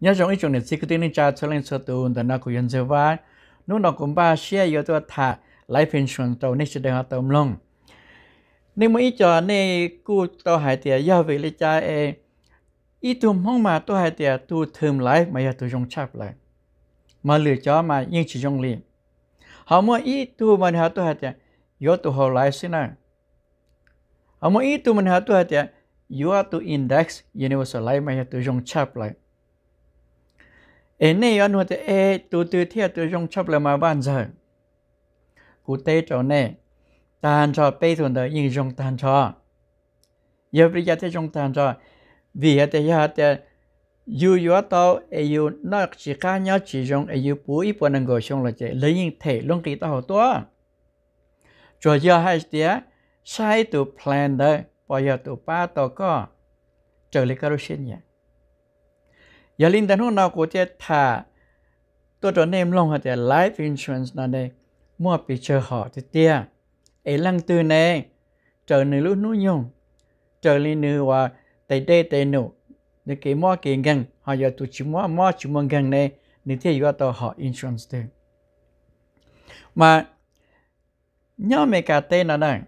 nhớ trong ý chung này chỉ có tiếng cha cho lên sơ tuần tại nó cũng nhận ra và nó đọc cũng ba xe yếu tố thả life insurance tàu nên sẽ được họ tầm nếu nên ý cho này cú tàu hải tiệt giao về lấy cha e ý tụm không mà tàu hải tiệt tu thêm lại mà giờ tụi trong chắp lại mà lựa cho mà nhưng chỉ trong liền họ mua ý tu mà à. họ tàu hải tiệt yếu tố họ lại xin nào họ mua ý tu mà họ tàu hải tiệt yếu tố index universal life mà giờ tụi trong chắp lại ế này ăn hoặc ế tu tu thiệt tu trong chấp là mà bàn giờ cụ tế chỗ này tàn cho bây thuần đời nhưng trong tàn cho giờ bây giờ thế trong tàn cho vì hạt giờ hạt dù yếu tao ế chỉ cá nhau chỉ trong ế yếu bù ít bọn người trong là lấy những thể luôn kỳ tao tua rồi giờ hai tía sai tu plan đấy bây giờ tu ba tao có trở lại cái đó xin อย่าลืมแต่พวกเรากูจะถ้าตัวตัวเนมลงเขาจะ life insurance นั่นเองมั่วปีเชอร์หอที่เตี้ยไอ้ลังตือเนเจอหนึ่งลูกนุ่ยงเจอลีนึงว่าแต่เดแต่หนูในกี่มั่วกี่กันเขาจะตุชิมั่วมั่วชิมังกันเนนี่ที่อยู่ตัวหอ insurance เตมาย่อเมกาเต้นั่นเอง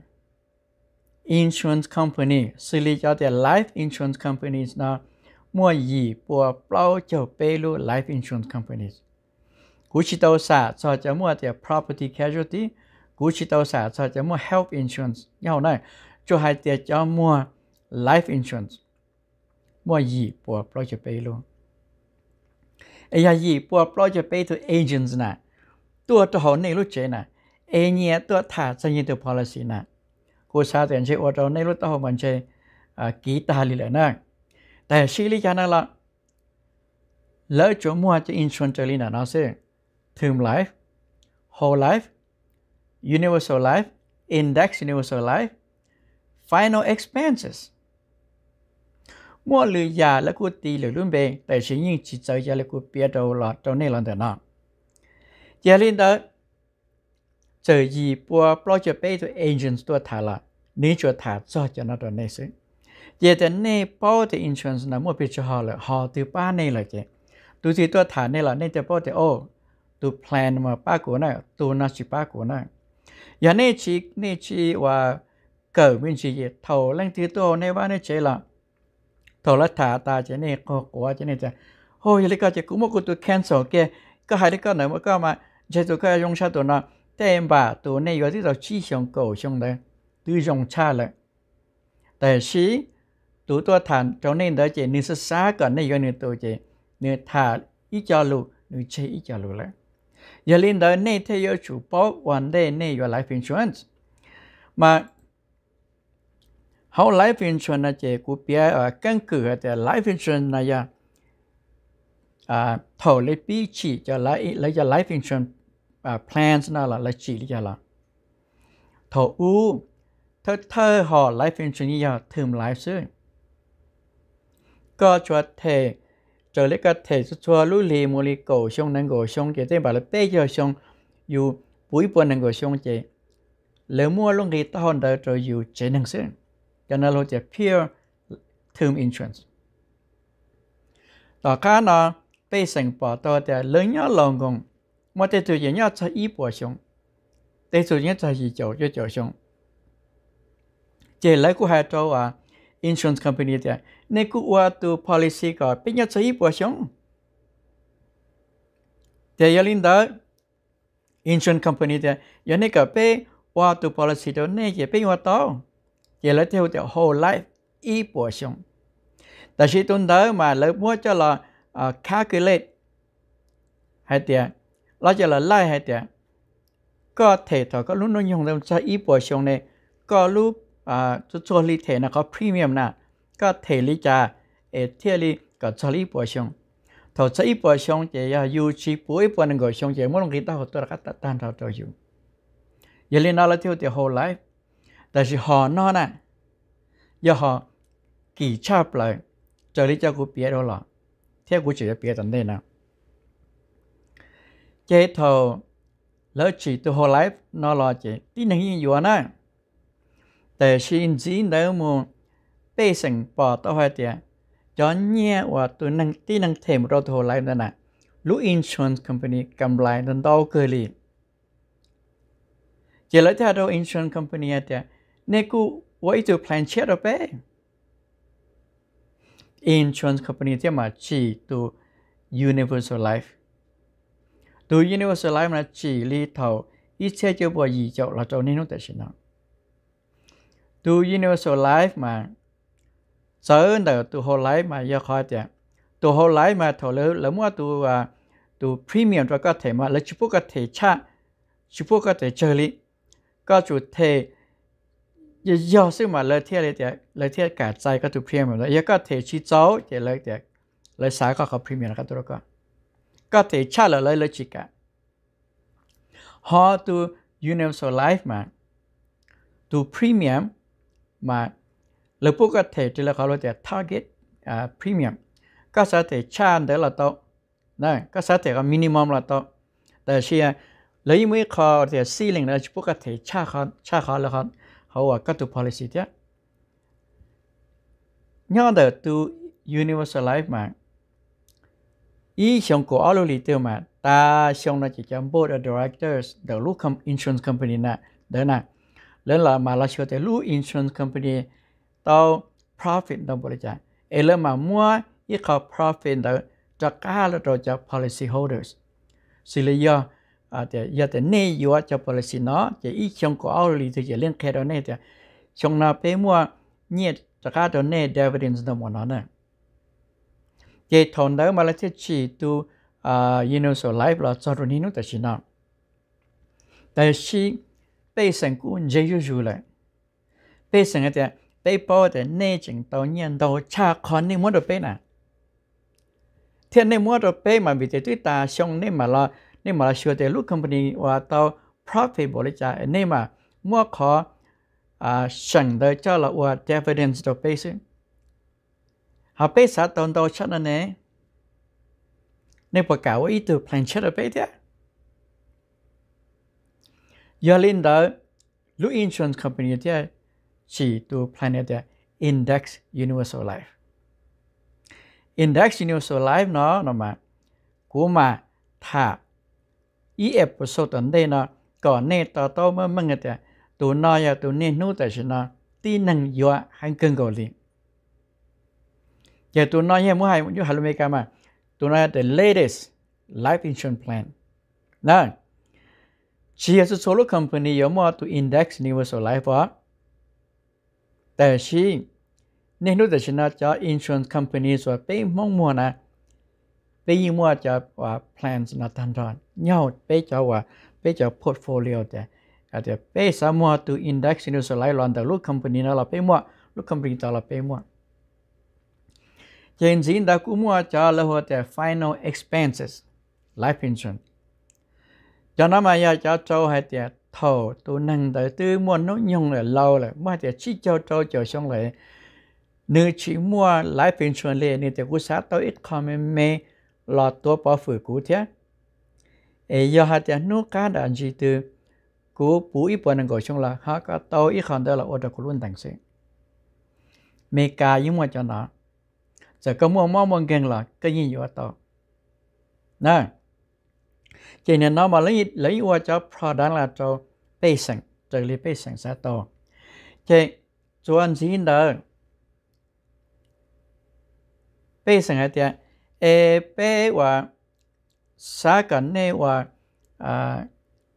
insurance company สิริจะแต่ life insurance companies นะมัวยีปัวเปล่าเจ้าเปรู life insurance companies กูชิตาสตซ์จะมั่วแต่ property casualty กูชิตาสตซ์จะมั่ว health insurance ยาวหน่อยจะให้เตียจะมัว life insurance มัวยีปัวเปล่าเจ้าเปรู้ไอ้ยายีปัวเปล่าเจ้าเปรู้ agents นะตัวต่อหนในรู้เจนะเอเนียตัวถาสัญญาตัว policy นะกูชาแต่ใช้อัตราในรถต่อมันใช้กีตารลีเลยนะแต่ชีลิจานั่นละเลิกจมัวจะอินชวนเจริน่ะนะเซ่ถึงไลฟ์ whole life universal life index universal life final expenses มัวหรือยาแล้วกูตีหรือรุ่นเบงแต่ชิงยิ่งจิตใจยาแล้วกูเปียดเอาหลอดเจ้าเนี่ยหลังแต่นอนยาลินเดอร์เจอยีปัวปล่อยจะเป้ตัวเอเจนต์ตัวถาละนี่จะถาดซอจะนัดตัวเนี่ยซึ่ง giờ thế này bảo thì insurance là mua bị cho họ là họ từ ba này là chứ từ thì tôi thả này là nên cho bảo thì ô từ plan mà ba của này từ nói chỉ ba của này giờ này chỉ này chỉ và cỡ mình chỉ gì thầu lên thì tôi này ba này chỉ là thầu là thả ta chỉ này có của chỉ này chứ hồi giờ cái chỉ cũng một cái tôi cancel cái có hai cái nữa mà có mà giờ tôi có dùng sao tôi nói tên ba tôi này có cái đầu chi xong cổ xong đấy từ dùng cha lại 但是 tụ tua thản trong nên đó chị nên xa còn này gọi nên tụ chị nên thả ít cho lù nên chơi ít cho lù lại giờ lên đó nên theo yêu chủ bảo one đề nên your life insurance mà hậu life insurance là chị của bia ở à, căn cứ ở tại life insurance này à, à thầu lấy bi chỉ cho lấy lấy cho life insurance à, plans nào là lấy chỉ lý do là thầu u thơ thơ họ life insurance giờ thường life insurance cơ cho thể trở lại cơ thể cho cho lũ lì mô lì cổ xong nâng cổ xong chế tên bảo là bê giờ xong dù búi bùa nâng cổ xong chế lỡ mua luôn thì ta hòn đời rồi dù chế năng xuyên cho nên là chế peer term insurance đó khá nó bê sinh bỏ tờ để lớn nhớ lòng gồng mà tế tù nhớ cho ý bùa xong tế tù nhớ cho ý chỗ cho chỗ xong chế lấy của hai trâu à insurance company thì nên cụ qua từ policy có biết nhớ chơi bộ sống thì giờ linh đó insurance company thì giờ này có biết qua từ policy đó nên chỉ biết qua đó giờ lấy theo theo whole life y bộ sống tại chỉ tuần đó mà lấy mua cho là uh, calculate hay tiền lo cho là lại hay tiền có thể thôi, có lúc nó nhung đồng cho y bộ sống này có lúc à cho cho lý thể là có premium nào 个体力家诶体力个出力波上，头出一波上就要有其不一波能够上就莫能给到好多个单单头都有，也领到了条条后来，但是好呢呢，要好几差不来，这里就个别了了，贴股只要别的内呢，这头。lỡ chỉ từ hồ lái nó lo chỉ tí năng yên yuan á, để xin chỉ nếu mà ้เสงปอต่อหัเดียจอนเนี่ยว่าตัวนั่งที่นั่งเทมรถโทรไลน์นั่นน่ะลูอินชอนส์คอมพานีกำไรนั่นเต้เกลีเจ้าแล้วถ้าเราอินชอนส์คอมพานีเจ้าในกูว่าอีตัวแพลนเชียร์เรอไปอินชอนส์คอมพานีเี้ามาจีตัวยูนิเวอร์แซลไลฟ์ ตัวยูนิเวอร์แซลไลฟ์มาจีลีทาวอีเชียร์เจ้าบ่อยเจ้าเราเจ้านี่นู้นแต่ฉันน่ะตัวยูนิเวอร์แซลไลฟ์มา sở nở tu hồ lấy mà do khó chả tu hồ lấy mà thổ lỡ lỡ mua tu à tu premium cho có thể mà lấy chụp có thể cha chụp có thể chơi lý có chủ thể do sự mà lời thiệt lấy chả cả thiệt cả ใจ có tu premium rồi có thể chi cháu thì lấy chả lấy sáng có có premium các tu có có thể cha là lấy lời chỉ cả họ tu universal life mà tu premium mà lợi bố có thể chỉ là gọi là target à, premium các sở thể chan để là to đây các sở thể là minimum là to, là, là lấy mấy ceiling cha cha to แต่เชียเลยไม่ขอแต่ซีลิงนะปกติชาคอนชาคอนละคอนเขาว่าก็ตัว policy เดียย้อนเดตัว universal life mà, mà, ý ta chỉ มาอีชงกูเอาลูลีเตียวมาตาชงนะจิจำ board of directors เดี๋ยวลูก insurance company mà là là นะเดี๋ยวนะแล้วเรามาเราเชื่อแต่ลูก insurance company tàu profit đồng bộ chạy ấy là mà mua ít khó profit đó cho cả là rồi cho policy holders sự lý do à thì giờ thì nay vừa cho policy nó chỉ ít trong của áo lý thì chỉ liên kết đồ này thì trong nào phải mua nhiệt cho cả đó này dividends đồng bộ nó này thì thằng đó mà là thiết chỉ tu à you know so life là cho rồi nín nó tại chỉ nào tại chỉ bây giờ cũng dễ dụ lại bây giờ thì 被包的内景都念都查看你摸到被哪？thiên nên mua được bé mà vì thế tuy ta xong nên mà là nên mà sửa để lúc company và tao profit bỏ lấy trả nên mà mua khó à sẵn đời cho là và dividends được bé họ bé xã tồn đâu chắc là nè nên bỏ cả từ plan chết được bé giờ lên đó lúc insurance company thế chỉ to planet index universal life index universal life nó nó mà của mà thả ý ép của đây nó có nè tao tao mà mừng cái tụi tụ nó ya tụ nè nu tại sao nó tí năng yo hàng cưng gọi liền giờ tụi nó ya mua hai mua hai lô mê mà tụi nó the latest life insurance plan nè chỉ là số solo company yo mà tụ index universal life đó แต่ชีเนี่ยนู้แต่ชนะจะ insurance company ส่วนไปมองมัวนะไปยิ่งมัวจะว่า plan สนับสนุนเน่าไปจะว่าไปจะ portfolio แต่อาจจะไปสามัวตัว index นี่ส่วนไหลลอนแต่ลูก company นั่นเราไปมัวลูก company ต่อเราไปมัวเจนสินดากูมัวจะเราหัวแต่ final expenses life insurance จะนั้นมายาจะเจ้าให้แต่ thầu tôi nâng tới tư mua nó nhung là lâu là mà chỉ chỉ cho cho cho xong lại nếu chỉ mua life insurance lên thì cũng sát tôi ít comment mê lo tôi bỏ phử cũ thế ấy giờ hạt tiền nó cá đàn gì từ cú bú ít bọn người xong là họ có tôi ít còn đó là ô tô của luôn thành sự mê cá nhưng mà cho nó giờ có mua mua mua gần là cái gì vậy tôi nè cho nên nó mà lấy lấy qua cho product là cho patient trợ lý patient sẽ to chứ cho anh xin đó patient hay tiệt e p và sa cần nè và à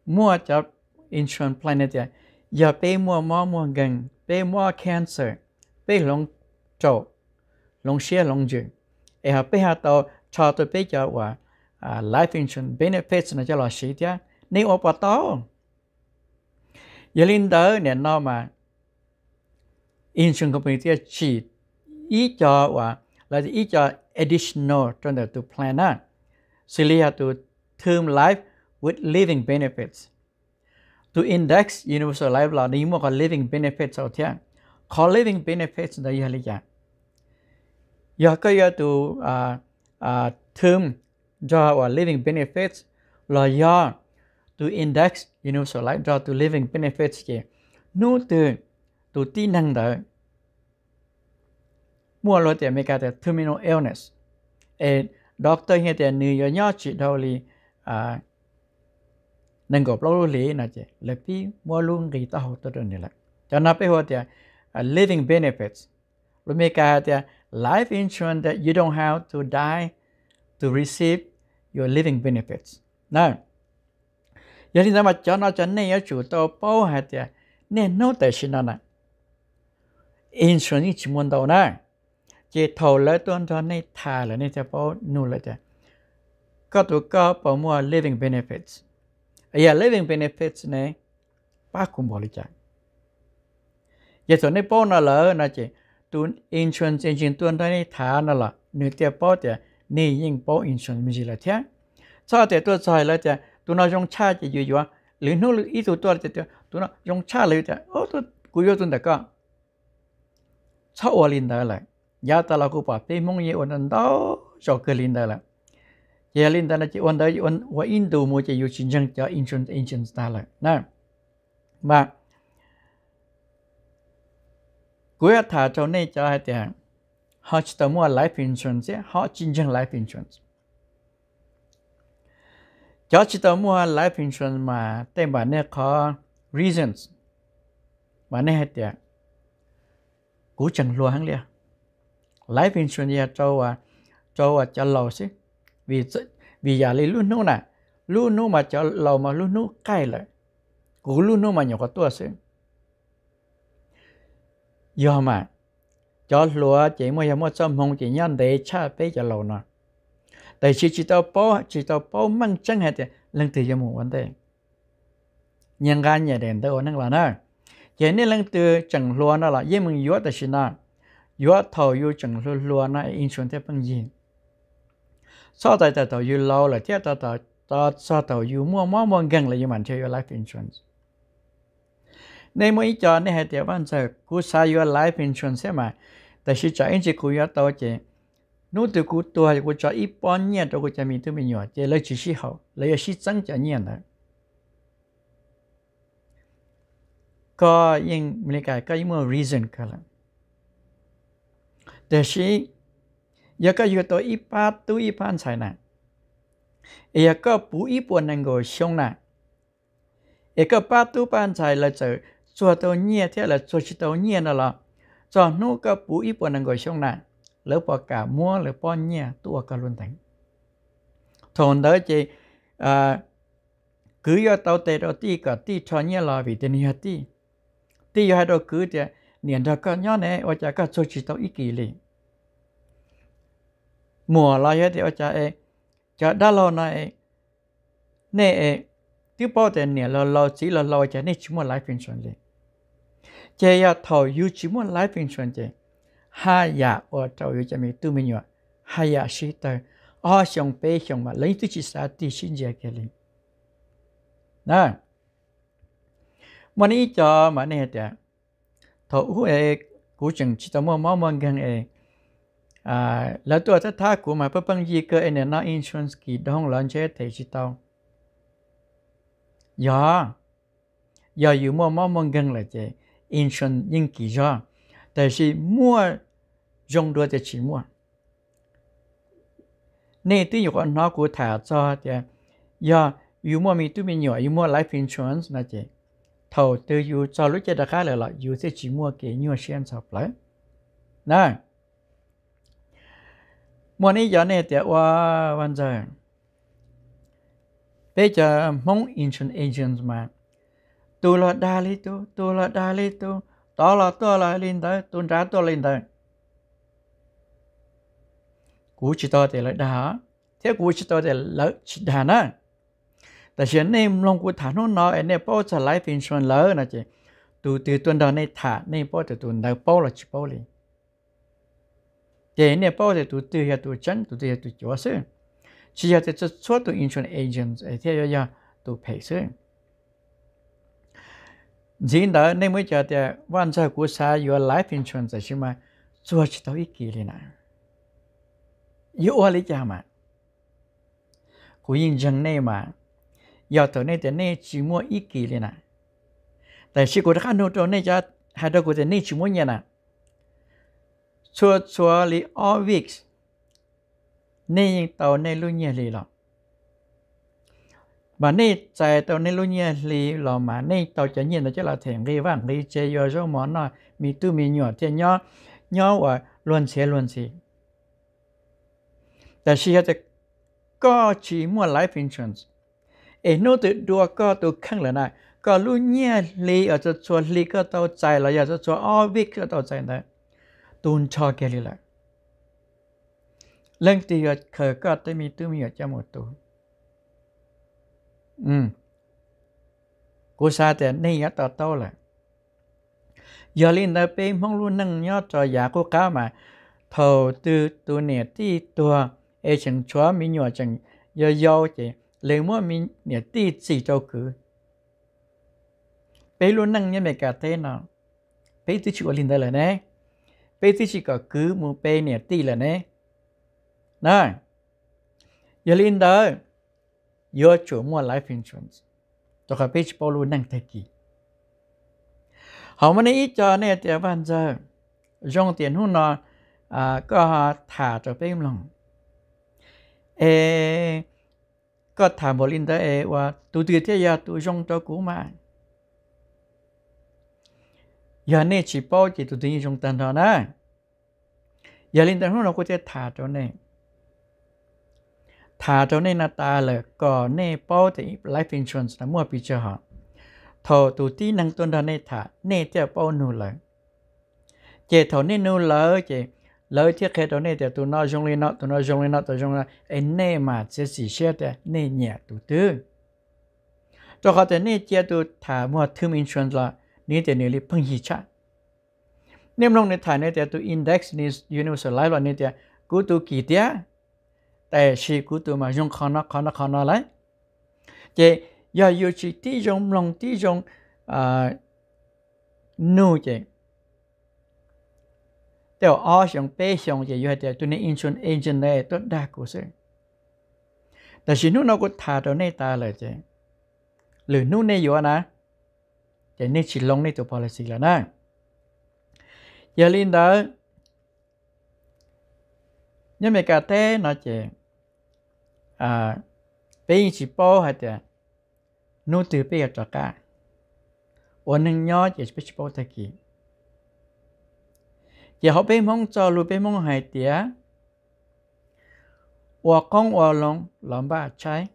mua cho insurance plan này tiệt giờ p mua mua mua gần p mua cancer p long trâu long xe long dừng e p hạ tàu cho tôi p cho và uh, life insurance benefits na cho lo sĩ tia ni op wa to linh da ne no mà insurance company thì chỉ i cho wa là i cho additional cho the to plan on Celia to term life with living benefits to index universal life là ni mo có living benefits ở tia có living benefits da yelin ya ya cái ya to uh, uh, term draw or living benefits là do To index you know so like draw to living benefits kì nu từ từ tí năng đỡ mua lo tiền mấy cái tiền terminal illness e doctor hiện tại nuôi yo nhỏ chỉ đâu li à nâng gộp lâu lý nè chị lập tí mua luôn gì ta học tới được nữa cho nên bây giờ thì living benefits rồi mấy cái thì life insurance that you don't have to die to receive your living benefits. Now, yari nama chana chane ya chu to po hatia ne no te shinana. Insurance chi mun do na. Che thầu le tuan cho ne tha le ne te po nu le te. Ka tu ka po mo living benefits. Ya living benefits ne pa kum bo li cha. Ya so ne po na la na che tu insurance engine tuan da ne tha na la. Nửa tiêu bó ni yên bố insurance mình là thế cho thế tôi rồi là thế tôi nói cha chỉ dụ dụ lý nó lý ý tôi tôi thế tôi nói trong cha lý thế tôi cú yêu tôi đã có cho ô linh đó là giá ta là cô bảo tây mong ye ôn đó cho cái linh đó là giờ linh đó là chỉ ôn đó ôn và in đồ chỉ dụ chính chứng cho insurance insurance đó là mà cuối thả cho nên cho hai tiền họ chỉ tao mua life insurance họ chính chân life insurance cho chỉ tao mua life insurance mà tên bạn này có reasons bạn này hết tiệt cú chẳng lo hắn liền life insurance cho à cho à cho lâu chứ vì vì giờ lấy luôn nô nè luôn nô mà cho lâu mà luôn nô cay lại cú luôn nô mà nhỏ có tua chứ, giờ mà cho lúa chỉ mới giống một sớm hồng chỉ nhân để cha bây giờ lâu nọ tại chỉ chỉ tao bố chỉ tao bao mang chân hết lần từ cho một vấn đề nhân gan nhà đèn tao năng là nè chỉ nên lần từ chẳng lúa nó là yên mình yếu tại xin nè yếu thầu yếu chẳng lúa lúa nó in xuống thế bằng gì sau tại tao yếu lâu là theo tao tao tao sau tao yếu mua mua mua gần là yếu mình chơi yếu life insurance nên mỗi cho nên hệ tiểu văn sở cú sa your life insurance mà tại sự cho anh chị cú yo tàu chị nú từ cú tua thì cú cho ít bao nhiêu đó cú cho mình thứ mình nhỏ chị lấy chỉ sĩ hậu lấy sĩ tăng cho nhiều nữa có những mình cái có một reason cả là tại sự giờ có yo tổ ít ba tu ít ba sai nè giờ có bù ít bốn năng ngồi xong nè giờ có ba tu ba sai là chơi chùa tàu nhẹ thế là chùa chỉ tàu nhẹ là cho nô cả bù ít bọn người xong nè lỡ bỏ cả mua lỡ bỏ nhẹ tua cả luôn thánh thôn đó chị cứ yo tàu tê đó ti cả cho nhẹ là vì tên nhẹ ti ti yo hai đó cứ thì niệm đó cả nhỏ này ở chả cả chùa chỉ tàu ít kỳ liền mùa là thì ở chả ấy chả đã lâu này nè ấy bao tiền nè lâu lâu chỉ lâu lâu chả nên chúng mà lại phiền chuyện liền chế ya thầu yu chỉ muốn lái phiên xuân chế ha ya ở trâu yu chả mi tu mi nhọ ha ya shi tờ o xong pe xong mà lấy tu chỉ sa ti xin chế kia linh nè mà cho mà nè tè thầu u e cú chừng chỉ tao mua máu mong gần e à là tôi thắt thác của mà bắp băng gì cơ e nè nó insurance kỳ đông lớn chết thì chỉ tao giờ dạ. giờ dạ, dù mua máu mong gần là chế 因生因几着，但是莫用多的起莫。内地有个哪个台子的，呀，有莫咪对面有，有莫 life insurance 那些，头都有早路接的开来了，有些起莫给你先找来，那。มื่อนี้ยาเนี่ยแต่ว่าวันจันทร์ไปจะมองอินชอนเอเจนต์มา tu lo đa li tu tu lo đa li tu to lo to lo linh tới tu ra to linh tới cú chỉ to thì lợi đá thế cú chỉ to thì lợi chỉ đá nè แต่ฉันนี่ลงกูถามนู่นเนาะไอ้เนี่ยพ่อจะไลฟ์อินชวนเลยนะจีตูตีตัวเดินในถานี่พ่อจะตัวเดินพ่อละจีพ่อเลยเจเนี่ยพ่อจะตัวตีตัวจันตัวตีตัวจัวซึ่งชีวิตจะช่วยตัวอินชวนเอเจนต์ไอ้เที่ยวยาตัวเพย์ซึ่ง chỉ đó nên mới chờ thì quan trọng của sa your life insurance chứ mà chúa chỉ tao ít kỳ liền à yêu lý cha mà của yên dân này mà giờ tới này thì này chỉ mua ít kỳ liền à tại sự của các nô trốn này cho hai đứa của thì này chỉ mua nhà nè chúa chúa lý all weeks nên tàu này luôn nhà liền rồi và nay chạy tàu nên luôn nhé lì lò mà nay tàu chạy nhiên là chắc là thèm ghi vàng ghi chê yo số món nói mì tu mì nhỏ thiên nhỏ nhỏ và luôn xe luôn xe แต่ชีจะก็ชีมัว life insurance เอ็นโนตัวดัวก็ตัวข้างหลังนะก็รู้เนี่ยลีอาจจะชวนลีก็ตัวใจเราอยากจะชวนออวิกก็ตัวใจนะตูนชอแกลีละเรื่องที่เกิดก็จะมีตัวมีอยู่จะหมดตัวอืมกูซาแต่นี่ยต่อโต้แหละยอลินเตเป้ห้องรุ่นนั่งยอดจอยากูก้ามาเท่าตือตัวเนี่ยที่ตัวเอชังชัวมีหนวดจังยอยอเจเลยมั่วมีเนี่ยที่สี่เจ้าคือเป้รุ่นนั่งยังไม่กาเทนอ่ะเป้ที่ชื่อลินเตเลยนะเป้ที่ชื่อก็คือมูเป้เนี่ยที่เลยนะนั่นยอลินเตอร์ยอะชัวมัวไลฟ์อินชูนส์ตัวพิชปอรู้นั่งทกีเขาไม่ได้อีจอเนี่ยเตียบันเจอจงเตียนหุ่นนอก็ถ่าจะไปมลงเอ่ก็ถามบริณเตเอว่าตัวเตียยาตัวจงตัวกูมาอยาเนี่ยชิปอลจตัวนี้จงตันทอนะยาลินตันหุ่นเราก็จะถาจะเนี่ยถ้าเจ้าเนนาตาเลยก็เน่เป้าจะไลฟ์อินชูนส์นะมั่วปีเจาะทอตูที่นังตัวดาาในถาเน่เจ้าเป้านูเลยเจาทอาเน่นูเลยเจเลยเที่เคตัวเน่แต่ตัวนอจงเลยนอตัวนอจงเลยนอตัวจงเลยไอเน่มาเสียสีเชื่อแต่เน่เนี่ยตัวตื้อตัวเขาแต่เน่เจ้าตัวถามั่วทึมอินชวนส์ละนี่แต่เนี่ยริพิงหิชะเนี่ยมลงในถ่ายในแต่ตัวอินดี x นี่ยูนิเวอร์แซลไลฟ์ละนี่แต่กูตัวกี่เดียแต่ชีกูตัวมาจงขอนักขอนักขอนักไรเจยาอยู่ชีที่จงลงที่จงอ่านู่เจเดี๋ยวอ้อชงเป้ชงเจอยู่เดี๋ยวตัวนี้อินชนเอเจนเลยตัวได้กูเสแต่ชีนู่นเราก็ถ่าตัวในตาเลยเจหรือนู่นในอยู่นะเจนี่ชีลงในตัว policy แล้วนะอย่าลืมเด้อ nhưng mà cả thế nó chỉ à bây giờ bao hết à nô từ bây giờ cho cả ổn nâng nhớ chỉ giờ bao thời kỳ giờ họ bên mong cho lu bên mong hai tía và con và lòng lòng ba trái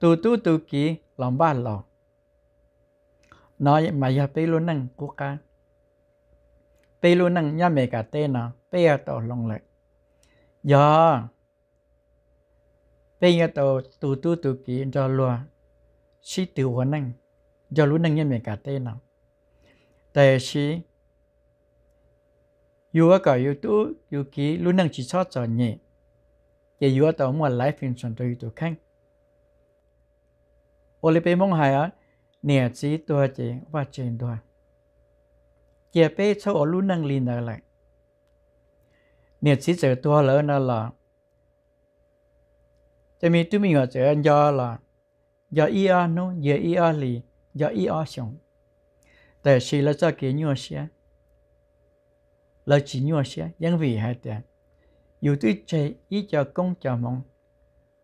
tu tu tu kỳ lòng ba lòng nói mà giờ bây luôn nâng cố cả bây luôn nâng nhà mẹ cả tên nó bây giờ tỏ lòng lại giờ bây giờ tàu tù tu tù kỹ cho lùa sĩ tử huấn năng cho lũ năng nhân miền cả tên nào tề sĩ dù ở cả yếu tố dù kỹ lũ năng chỉ cho cho nhẹ chỉ dù ở tàu mua lái phim sản cho yếu tố khăn ô lê bê mong hài á nè chỉ tua chỉ và trên tua chỉ bê cho lũ năng liền lại nè chỉ giờ tua lỡ nó là cho mình tụi mình ở chỗ do là do ý ở nó giờ ý ở lì do ý ở sống แต่ชีเราจะเกี่ยวเสียเราจีนเสียยังวีให้แต่อยู่ที่ใจอีจะกงจะมอง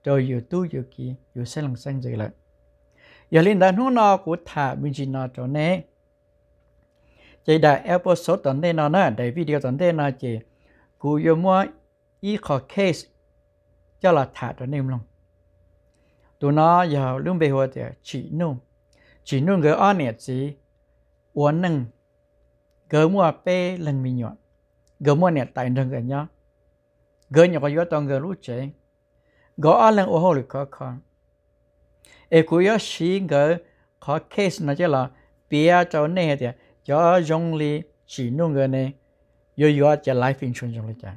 จะอยู่ตู้อยู่กี่อยู่เส้นหลังเส้นใจเลยอย่าลืมดันหัวนอกูถ่ามิจินอจอเน่ใจได้เอพิโซดตอนเด่นนอนะได้วิดีโอตอนเด่นนอเจกูยมัวอีขอเคส cho là thả cho nêm lòng tụi nó giờ lương bề hồ thì chỉ nung chỉ nung gỡ on nè chỉ uốn nâng gỡ mua pe lần mình nhọn gỡ mua nè tại nâng gần nhá gỡ nhỏ có yếu toàn gỡ lũ chế gỡ on lần ô hồ lực khó khăn, e cú yếu xí gỡ khó case nó chứ là bia cho nè thì cho dùng lý chỉ nung gỡ nè yếu yếu cho life insurance dùng lý chẳng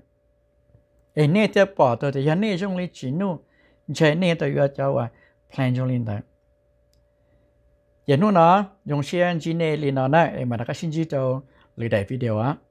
哎，那在报道的呀，那种的记录，在那的要叫啊，plan 中领导。也弄呢，用摄像机呢，领导呢，哎，嘛那个星期到来带 video 啊。